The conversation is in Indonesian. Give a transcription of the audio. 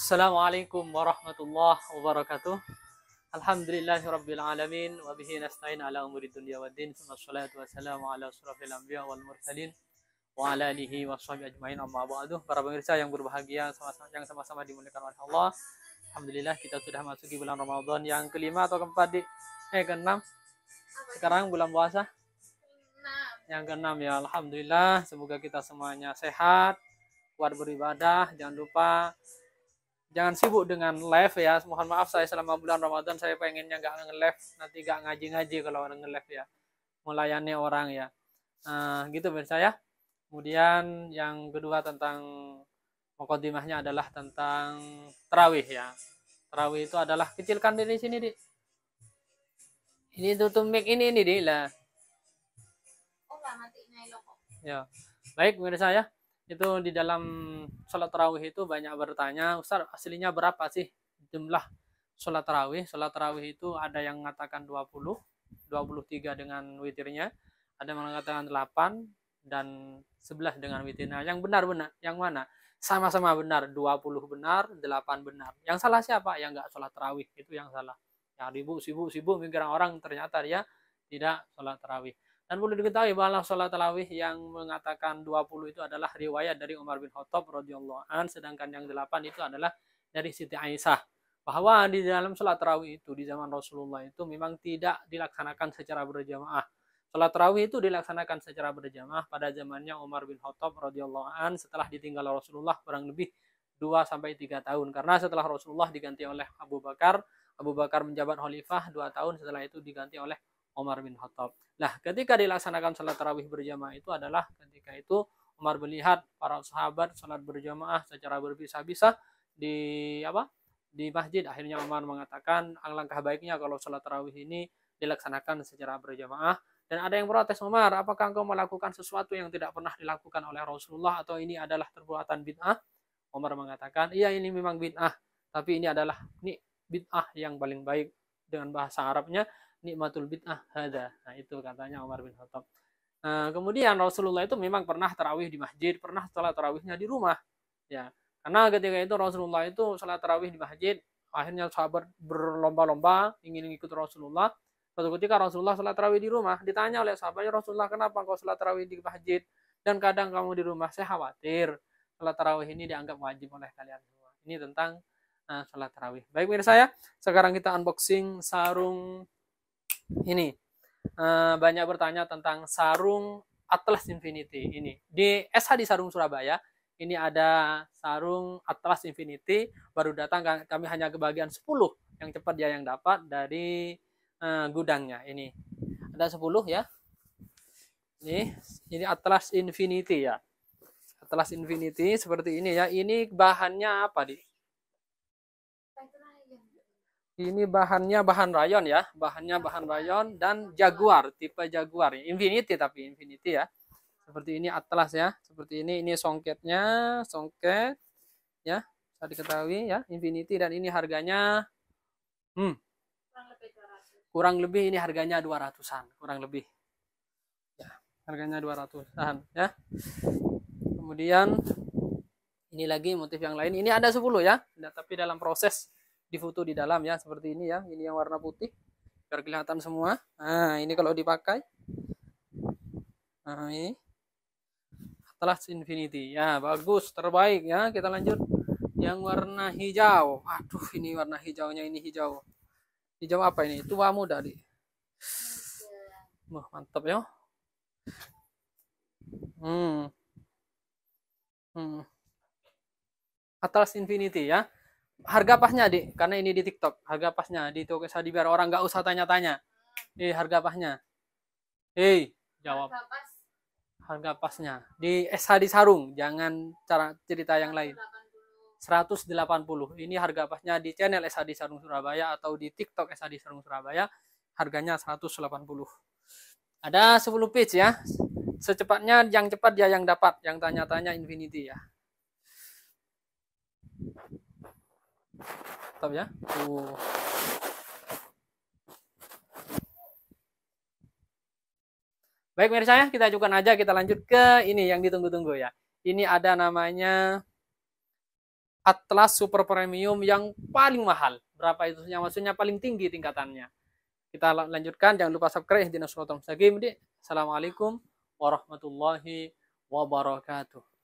Assalamualaikum warahmatullahi wabarakatuh. Alhamdulillahi rabbil alamin wa bihi nasta'in ala umuri dunya waddin. Wassalatu wassalamu ala asrafil anbiya wal mursalin wa ala alihi wa sahbihi ajmain amma ba'du. Para pemirsa yang berbahagia sama-sama yang sama-sama dimuliakan oleh Allah. Alhamdulillah kita sudah masuki bulan Ramadan yang kelima atau keempat di eh keenam. Sekarang bulan puasa yang keenam ya alhamdulillah semoga kita semuanya sehat kuat beribadah jangan lupa jangan sibuk dengan live ya. Mohon maaf saya selama bulan Ramadan saya pengennya nggak nge-live, nanti nggak ngaji-ngaji kalau orang nge-live ya. Melayani orang ya. Nah, gitu menurut saya. Kemudian yang kedua tentang mukadimahnya adalah tentang terawih ya. Terawih itu adalah kecilkan dari sini, Di. Ini tutup mic ini ini, Di lah. Oh, Ya. Baik, pemirsa ya itu di dalam sholat tarawih itu banyak bertanya Ustaz aslinya berapa sih jumlah sholat tarawih sholat tarawih itu ada yang mengatakan 20 23 dengan witirnya ada yang mengatakan 8 dan 11 dengan witirnya yang benar benar yang mana sama-sama benar 20 benar 8 benar yang salah siapa yang nggak sholat tarawih itu yang salah yang ribu sibuk sibuk mikir orang ternyata dia tidak sholat tarawih dan perlu diketahui bahwa sholat tarawih yang mengatakan 20 itu adalah riwayat dari Umar bin Khattab radhiyallahu an, sedangkan yang 8 itu adalah dari Siti Aisyah. Bahwa di dalam sholat tarawih itu di zaman Rasulullah itu memang tidak dilaksanakan secara berjamaah. Sholat tarawih itu dilaksanakan secara berjamaah pada zamannya Umar bin Khattab radhiyallahu an setelah ditinggal Rasulullah kurang lebih 2 sampai 3 tahun. Karena setelah Rasulullah diganti oleh Abu Bakar, Abu Bakar menjabat khalifah 2 tahun setelah itu diganti oleh Umar bin Khattab. Nah, ketika dilaksanakan salat tarawih berjamaah itu adalah ketika itu Umar melihat para sahabat sholat berjamaah secara berpisah-pisah di apa? di masjid. Akhirnya Umar mengatakan alangkah baiknya kalau salat tarawih ini dilaksanakan secara berjamaah. Dan ada yang protes Umar, apakah engkau melakukan sesuatu yang tidak pernah dilakukan oleh Rasulullah atau ini adalah perbuatan bid'ah? Umar mengatakan, iya ini memang bid'ah, tapi ini adalah ini bid'ah yang paling baik dengan bahasa Arabnya nikmatul bid'ah hada. Nah, itu katanya Umar bin Khattab. Nah, kemudian Rasulullah itu memang pernah terawih di masjid, pernah sholat terawihnya di rumah. Ya, karena ketika itu Rasulullah itu sholat terawih di masjid, akhirnya sahabat berlomba-lomba ingin ikut Rasulullah. Suatu ketika Rasulullah sholat terawih di rumah, ditanya oleh sahabatnya ya Rasulullah kenapa kau sholat terawih di masjid dan kadang kamu di rumah. Saya khawatir sholat terawih ini dianggap wajib oleh kalian semua. Ini tentang uh, eh, sholat terawih Baik mirsa ya, sekarang kita unboxing sarung ini uh, banyak bertanya tentang sarung Atlas Infinity ini di SH di Sarung Surabaya ini ada sarung Atlas Infinity baru datang kami hanya kebagian 10 yang cepat dia yang dapat dari uh, gudangnya ini ada 10 ya ini ini Atlas Infinity ya Atlas Infinity seperti ini ya ini bahannya apa di ini bahannya bahan rayon ya, bahannya bahan rayon dan Jaguar, tipe Jaguar. Infinity tapi Infinity ya. Seperti ini atlas ya, seperti ini ini songketnya, songket ya, tadi diketahui ya, Infinity dan ini harganya hmm kurang lebih ini harganya 200-an, kurang lebih. Ya, harganya 200-an ya. Kemudian ini lagi motif yang lain. Ini ada 10 ya, tapi dalam proses di foto di dalam ya seperti ini ya ini yang warna putih biar kelihatan semua nah ini kalau dipakai nah ini Atlas Infinity ya bagus terbaik ya kita lanjut yang warna hijau aduh ini warna hijaunya ini hijau hijau apa ini tua muda di Wah, mantap ya hmm. hmm. Atlas Infinity ya harga pasnya di karena ini di TikTok harga pasnya di Tokyo Sadi biar orang nggak usah tanya-tanya eh harga pasnya eh jawab harga, pas. harga pasnya di SH di Sarung jangan cara cerita yang lain 180 ini harga pasnya di channel SH di Sarung Surabaya atau di TikTok SH di Sarung Surabaya harganya 180 ada 10 page ya secepatnya yang cepat dia yang dapat yang tanya-tanya infinity ya Stop ya. Uh. Baik mirsa ya, kita ajukan aja kita lanjut ke ini yang ditunggu-tunggu ya. Ini ada namanya Atlas Super Premium yang paling mahal. Berapa itu? Yang maksudnya paling tinggi tingkatannya. Kita lanjutkan, jangan lupa subscribe ya, di Nasrul Assalamualaikum warahmatullahi wabarakatuh.